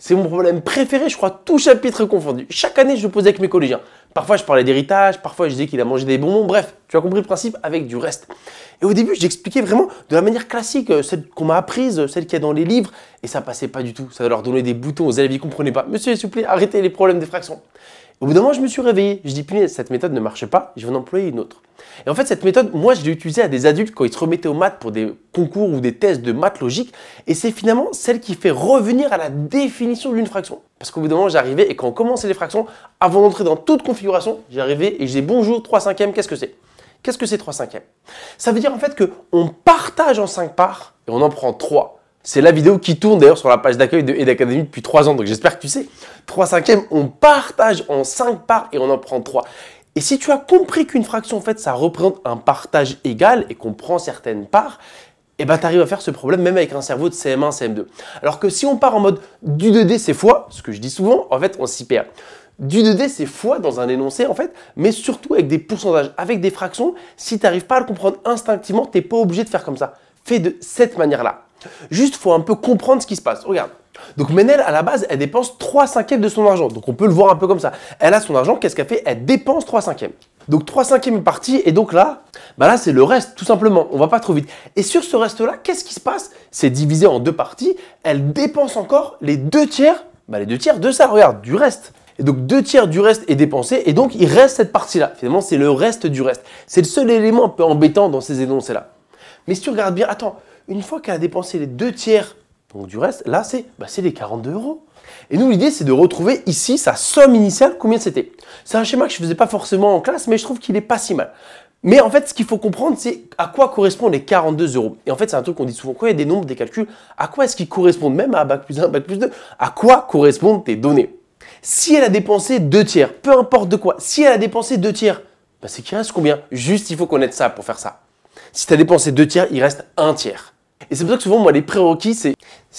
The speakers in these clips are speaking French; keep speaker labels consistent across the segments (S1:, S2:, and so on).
S1: C'est mon problème préféré, je crois, tout chapitre confondu. Chaque année, je le posais avec mes collégiens. Parfois, je parlais d'héritage, parfois, je disais qu'il a mangé des bonbons. Bref, tu as compris le principe avec du reste. Et au début, j'expliquais vraiment de la manière classique, euh, celle qu'on m'a apprise, euh, celle qu'il y a dans les livres. Et ça passait pas du tout. Ça leur donnait des boutons aux élèves, ils comprenaient pas. Monsieur, s'il vous plaît, arrêtez les problèmes des fractions. Au bout d'un moment, je me suis réveillé. Je dis, punaise, cette méthode ne marche pas, je vais en employer une autre. Et en fait, cette méthode, moi, je l'ai utilisée à des adultes quand ils se remettaient aux maths pour des concours ou des tests de maths logiques. Et c'est finalement celle qui fait revenir à la définition d'une fraction. Parce qu'au bout d'un moment, j'arrivais et quand on commençait les fractions, avant d'entrer dans toute configuration, j'arrivais et je disais, bonjour, 3 cinquièmes, qu'est-ce que c'est Qu'est-ce que c'est 3 cinquièmes Ça veut dire en fait qu'on partage en 5 parts et on en prend 3. C'est la vidéo qui tourne d'ailleurs sur la page d'accueil de Academy depuis 3 ans, donc j'espère que tu sais. 3 cinquièmes, on partage en 5 parts et on en prend 3. Et si tu as compris qu'une fraction, en fait, ça représente un partage égal et qu'on prend certaines parts, et eh ben, tu arrives à faire ce problème même avec un cerveau de CM1, CM2. Alors que si on part en mode du 2D, c'est fois, ce que je dis souvent, en fait, on s'y perd. Du 2D, c'est fois dans un énoncé, en fait, mais surtout avec des pourcentages, avec des fractions. Si tu n'arrives pas à le comprendre instinctivement, tu n'es pas obligé de faire comme ça. Fais de cette manière-là. Juste, faut un peu comprendre ce qui se passe. Regarde. Donc Menel, à la base, elle dépense 3 cinquièmes de son argent. Donc on peut le voir un peu comme ça. Elle a son argent, qu'est-ce qu'elle fait Elle dépense 3 cinquièmes. Donc 3 cinquièmes est et donc là, bah là c'est le reste, tout simplement. On va pas trop vite. Et sur ce reste-là, qu'est-ce qui se passe C'est divisé en deux parties. Elle dépense encore les deux tiers, bah les deux tiers de ça, regarde, du reste. Et donc deux tiers du reste est dépensé et donc il reste cette partie-là. Finalement, c'est le reste du reste. C'est le seul élément un peu embêtant dans ces énoncés-là. Mais si tu regardes bien, attends, une fois qu'elle a dépensé les deux tiers donc du reste, là, c'est bah, les 42 euros. Et nous, l'idée, c'est de retrouver ici sa somme initiale, combien c'était. C'est un schéma que je ne faisais pas forcément en classe, mais je trouve qu'il est pas si mal. Mais en fait, ce qu'il faut comprendre, c'est à quoi correspondent les 42 euros. Et en fait, c'est un truc qu'on dit souvent, quand il y a des nombres, des calculs, à quoi est-ce qu'ils correspondent Même à Bac plus 1, Bac plus 2, à quoi correspondent tes données Si elle a dépensé deux tiers, peu importe de quoi, si elle a dépensé deux tiers, bah, c'est qu'il reste combien Juste, il faut connaître ça pour faire ça. Si tu as dépensé deux tiers, il reste un tiers. Et c'est pour ça que souvent, moi, les prérequis, c'est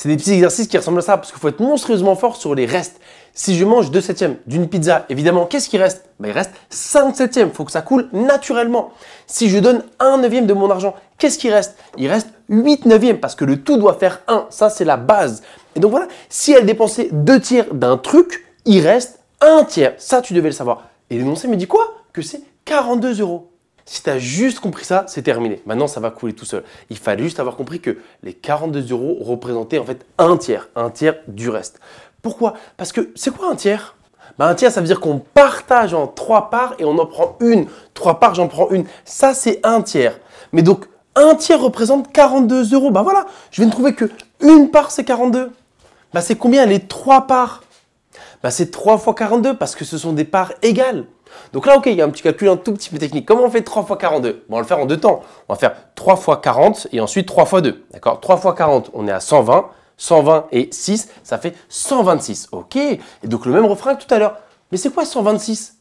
S1: des petits exercices qui ressemblent à ça, parce qu'il faut être monstrueusement fort sur les restes. Si je mange 2 septièmes d'une pizza, évidemment, qu'est-ce qui reste ben, Il reste 5 septièmes, il faut que ça coule naturellement. Si je donne 1 neuvième de mon argent, qu'est-ce qui reste Il reste 8 neuvièmes, parce que le tout doit faire 1, ça c'est la base. Et donc voilà, si elle dépensait 2 tiers d'un truc, il reste 1 tiers, ça tu devais le savoir. Et l'énoncé me dit quoi Que c'est 42 euros. Si tu as juste compris ça, c'est terminé. Maintenant, ça va couler tout seul. Il fallait juste avoir compris que les 42 euros représentaient en fait un tiers, un tiers du reste. Pourquoi Parce que c'est quoi un tiers bah, un tiers, ça veut dire qu'on partage en trois parts et on en prend une. Trois parts, j'en prends une. Ça, c'est un tiers. Mais donc, un tiers représente 42 euros. Bah voilà, je viens de trouver que une part, c'est 42. Bah c'est combien les trois parts bah, c'est 3 fois 42 parce que ce sont des parts égales. Donc là, ok, il y a un petit calcul un tout petit peu technique. Comment on fait 3 fois 42 On va le faire en deux temps. On va faire 3 fois 40 et ensuite 3 fois 2. D'accord 3 fois 40, on est à 120. 120 et 6, ça fait 126. Ok Et donc le même refrain que tout à l'heure. Mais c'est quoi 126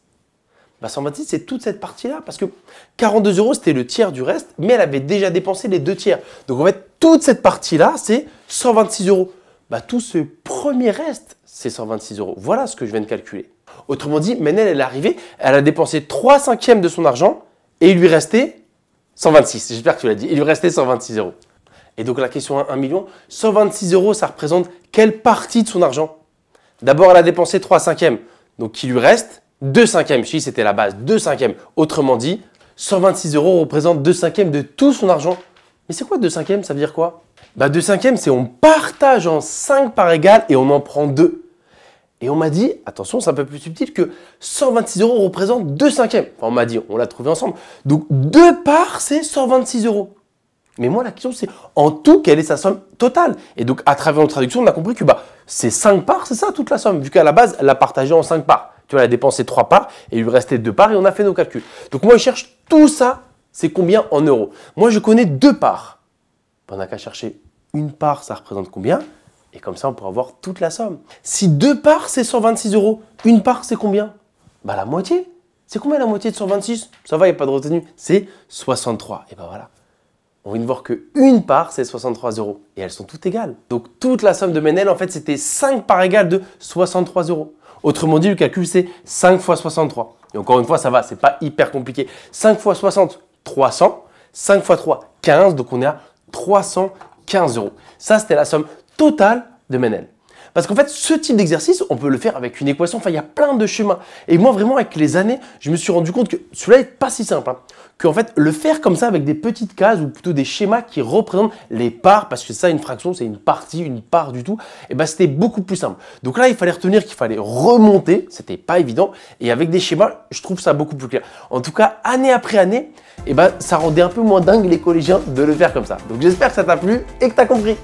S1: 126, bah, c'est toute cette partie-là, parce que 42 euros, c'était le tiers du reste, mais elle avait déjà dépensé les deux tiers. Donc en fait, toute cette partie-là, c'est 126 euros bah, tout ce premier reste, c'est 126 euros. Voilà ce que je viens de calculer. Autrement dit, Menel, elle est arrivée, elle a dépensé 3 cinquièmes de son argent et il lui restait 126. J'espère que tu l'as dit. Il lui restait 126 euros. Et donc la question 1 million, 126 euros, ça représente quelle partie de son argent D'abord, elle a dépensé 3 cinquièmes. Donc il lui reste 2 cinquièmes. Si c'était la base, 2 cinquièmes. Autrement dit, 126 euros représente 2 cinquièmes de tout son argent. Mais c'est quoi 2 cinquièmes Ça veut dire quoi bah, deux cinquièmes, c'est on partage en cinq parts égales et on en prend deux. Et on m'a dit, attention, c'est un peu plus subtil, que 126 euros représente deux cinquièmes. Enfin, on m'a dit, on l'a trouvé ensemble. Donc, deux parts, c'est 126 euros. Mais moi, la question, c'est en tout, quelle est sa somme totale Et donc, à travers notre traduction, on a compris que bah, c'est 5 parts, c'est ça toute la somme, vu qu'à la base, elle a partagé en 5 parts. Tu vois, elle a dépensé 3 parts et il lui restait deux parts et on a fait nos calculs. Donc, moi, je cherche tout ça, c'est combien en euros Moi, je connais deux parts on n'a qu'à chercher une part, ça représente combien Et comme ça, on pourra avoir toute la somme. Si deux parts, c'est 126 euros, une part, c'est combien Bah la moitié. C'est combien la moitié de 126 Ça va, il n'y a pas de retenue. C'est 63. Et ben voilà. On vient de voir que une part, c'est 63 euros. Et elles sont toutes égales. Donc toute la somme de Menel, en fait, c'était 5 parts égales de 63 euros. Autrement dit, le calcul, c'est 5 fois 63. Et encore une fois, ça va, c'est pas hyper compliqué. 5 fois 60, 300. 5 fois 3, 15. Donc on est à 315 euros. Ça, c'était la somme totale de Menel. Parce qu'en fait, ce type d'exercice, on peut le faire avec une équation, enfin, il y a plein de chemins. Et moi, vraiment, avec les années, je me suis rendu compte que cela n'est pas si simple. Qu'en hein. Que en fait, le faire comme ça avec des petites cases ou plutôt des schémas qui représentent les parts, parce que ça, une fraction, c'est une partie, une part du tout, et eh ben c'était beaucoup plus simple. Donc là, il fallait retenir qu'il fallait remonter, c'était pas évident, et avec des schémas, je trouve ça beaucoup plus clair. En tout cas, année après année, et eh ben ça rendait un peu moins dingue les collégiens de le faire comme ça. Donc j'espère que ça t'a plu et que t'as compris.